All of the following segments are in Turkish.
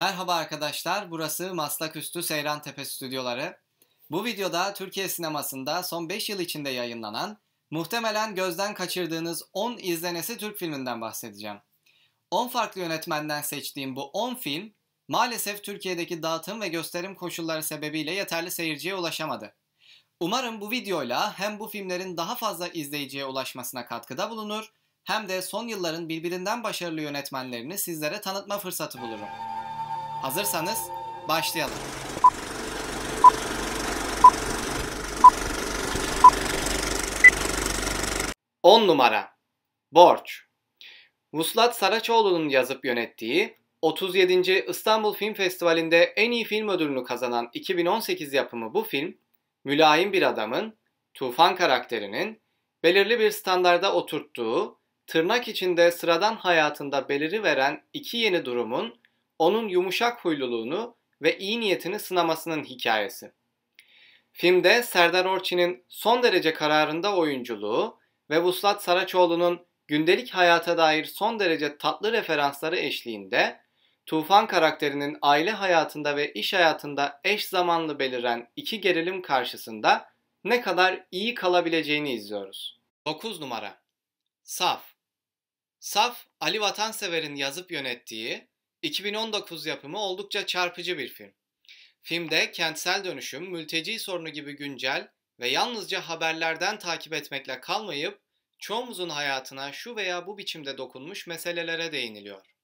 Merhaba arkadaşlar, burası Maslaküstü Seyran Tepe stüdyoları. Bu videoda Türkiye sinemasında son 5 yıl içinde yayınlanan, muhtemelen gözden kaçırdığınız 10 izlenesi Türk filminden bahsedeceğim. 10 farklı yönetmenden seçtiğim bu 10 film, maalesef Türkiye'deki dağıtım ve gösterim koşulları sebebiyle yeterli seyirciye ulaşamadı. Umarım bu videoyla hem bu filmlerin daha fazla izleyiciye ulaşmasına katkıda bulunur, hem de son yılların birbirinden başarılı yönetmenlerini sizlere tanıtma fırsatı bulurum. Hazırsanız başlayalım. On numara Borç Vuslat Saraçoğlu'nun yazıp yönettiği 37. İstanbul Film Festivali'nde en iyi film ödülünü kazanan 2018 yapımı bu film, mülayim bir adamın, tufan karakterinin, belirli bir standarda oturttuğu, tırnak içinde sıradan hayatında beliri veren iki yeni durumun onun yumuşak huyluluğunu ve iyi niyetini sınamasının hikayesi. Filmde Serdar Orçin'in son derece kararında oyunculuğu ve Vuslat Saraçoğlu'nun gündelik hayata dair son derece tatlı referansları eşliğinde Tufan karakterinin aile hayatında ve iş hayatında eş zamanlı beliren iki gerilim karşısında ne kadar iyi kalabileceğini izliyoruz. 9 numara Saf Saf, Ali Vatansever'in yazıp yönettiği 2019 yapımı oldukça çarpıcı bir film. Filmde kentsel dönüşüm, mülteci sorunu gibi güncel ve yalnızca haberlerden takip etmekle kalmayıp çoğumuzun hayatına şu veya bu biçimde dokunmuş meselelere değiniliyor.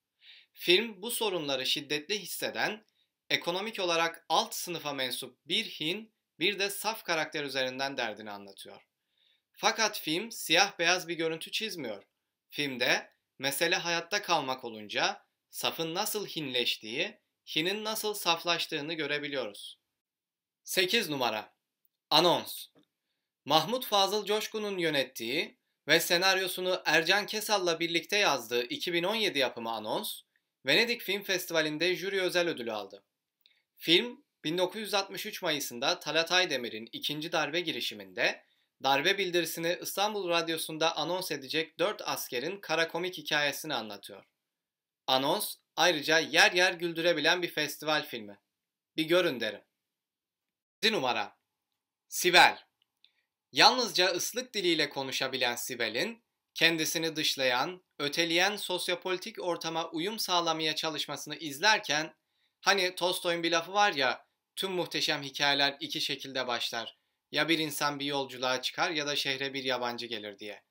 Film bu sorunları şiddetli hisseden, ekonomik olarak alt sınıfa mensup bir Hin, bir de saf karakter üzerinden derdini anlatıyor. Fakat film siyah beyaz bir görüntü çizmiyor. Filmde mesele hayatta kalmak olunca safın nasıl hinleştiği, hinin nasıl saflaştığını görebiliyoruz. 8 numara Anons Mahmut Fazıl Coşkun'un yönettiği ve senaryosunu Ercan Kesal'la birlikte yazdığı 2017 yapımı Anons, Venedik Film Festivali'nde jüri özel ödülü aldı. Film, 1963 Mayıs'ında Talat Aydemir'in ikinci darbe girişiminde darbe bildirisini İstanbul Radyosu'nda anons edecek 4 askerin kara komik hikayesini anlatıyor. Anons ayrıca yer yer güldürebilen bir festival filmi. Bir görün derim. 7 numara Sibel Yalnızca ıslık diliyle konuşabilen Sibel'in kendisini dışlayan, öteleyen sosyopolitik ortama uyum sağlamaya çalışmasını izlerken hani Tolstoy'un bir lafı var ya tüm muhteşem hikayeler iki şekilde başlar. Ya bir insan bir yolculuğa çıkar ya da şehre bir yabancı gelir diye.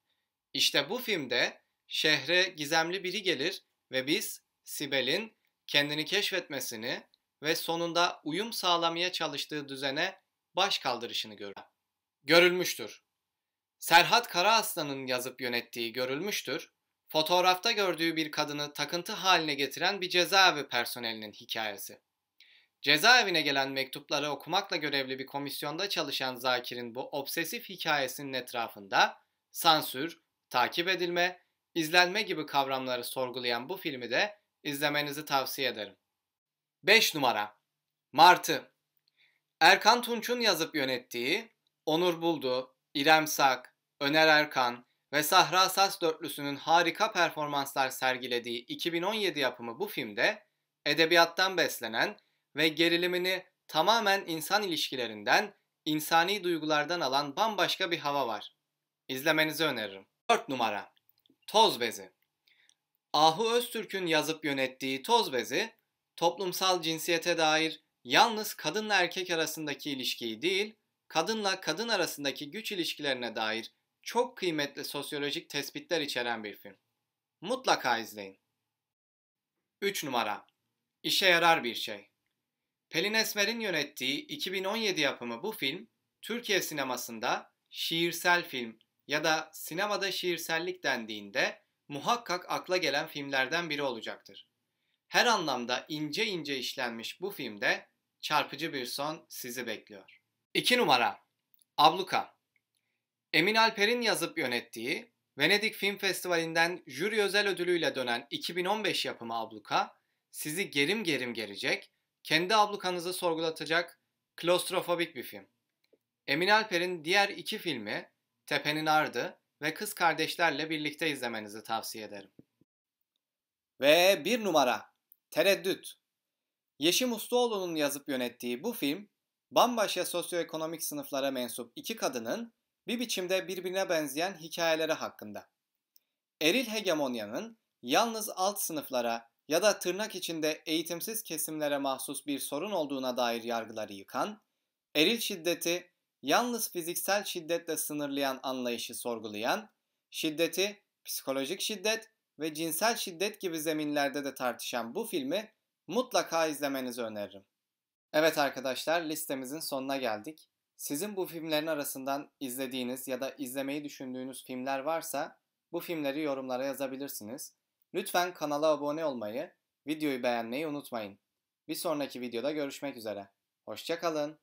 İşte bu filmde şehre gizemli biri gelir ve biz Sibel'in kendini keşfetmesini ve sonunda uyum sağlamaya çalıştığı düzene baş kaldırışını görür. Görülmüştür. Serhat Karaaslan'ın yazıp yönettiği Görülmüştür, fotoğrafta gördüğü bir kadını takıntı haline getiren bir cezaevi personelinin hikayesi. Cezaevine gelen mektupları okumakla görevli bir komisyonda çalışan Zakir'in bu obsesif hikayesinin etrafında sansür, takip edilme İzlenme gibi kavramları sorgulayan bu filmi de izlemenizi tavsiye ederim. 5 numara Martı Erkan Tunç'un yazıp yönettiği Onur Buldu, İrem Sak, Öner Erkan ve Sahra Sas dörtlüsünün harika performanslar sergilediği 2017 yapımı bu filmde edebiyattan beslenen ve gerilimini tamamen insan ilişkilerinden, insani duygulardan alan bambaşka bir hava var. İzlemenizi öneririm. 4 numara Toz bezi. Ahu Öztürk'ün yazıp yönettiği Toz bezi, toplumsal cinsiyete dair yalnız kadınla erkek arasındaki ilişkiyi değil, kadınla kadın arasındaki güç ilişkilerine dair çok kıymetli sosyolojik tespitler içeren bir film. Mutlaka izleyin. 3 numara. İşe yarar bir şey. Pelin Esmer'in yönettiği 2017 yapımı bu film, Türkiye sinemasında şiirsel film ya da sinemada şiirsellik dendiğinde muhakkak akla gelen filmlerden biri olacaktır. Her anlamda ince ince işlenmiş bu filmde çarpıcı bir son sizi bekliyor. 2 numara Abluka Emin Alper'in yazıp yönettiği Venedik Film Festivali'nden jüri özel ödülüyle dönen 2015 yapımı Abluka sizi gerim gerim gerecek, kendi ablukanızı sorgulatacak klostrofobik bir film. Emin Alper'in diğer iki filmi Tepenin Ardı ve Kız Kardeşlerle birlikte izlemenizi tavsiye ederim. Ve bir numara Tereddüt Yeşim Ustaoğlu'nun yazıp yönettiği bu film, bambaşka sosyoekonomik sınıflara mensup iki kadının bir biçimde birbirine benzeyen hikayeleri hakkında. Eril hegemonyanın yalnız alt sınıflara ya da tırnak içinde eğitimsiz kesimlere mahsus bir sorun olduğuna dair yargıları yıkan, eril şiddeti yalnız fiziksel şiddetle sınırlayan anlayışı sorgulayan, şiddeti psikolojik şiddet ve cinsel şiddet gibi zeminlerde de tartışan bu filmi mutlaka izlemenizi öneririm. Evet arkadaşlar listemizin sonuna geldik. Sizin bu filmlerin arasından izlediğiniz ya da izlemeyi düşündüğünüz filmler varsa bu filmleri yorumlara yazabilirsiniz. Lütfen kanala abone olmayı, videoyu beğenmeyi unutmayın. Bir sonraki videoda görüşmek üzere. Hoşçakalın.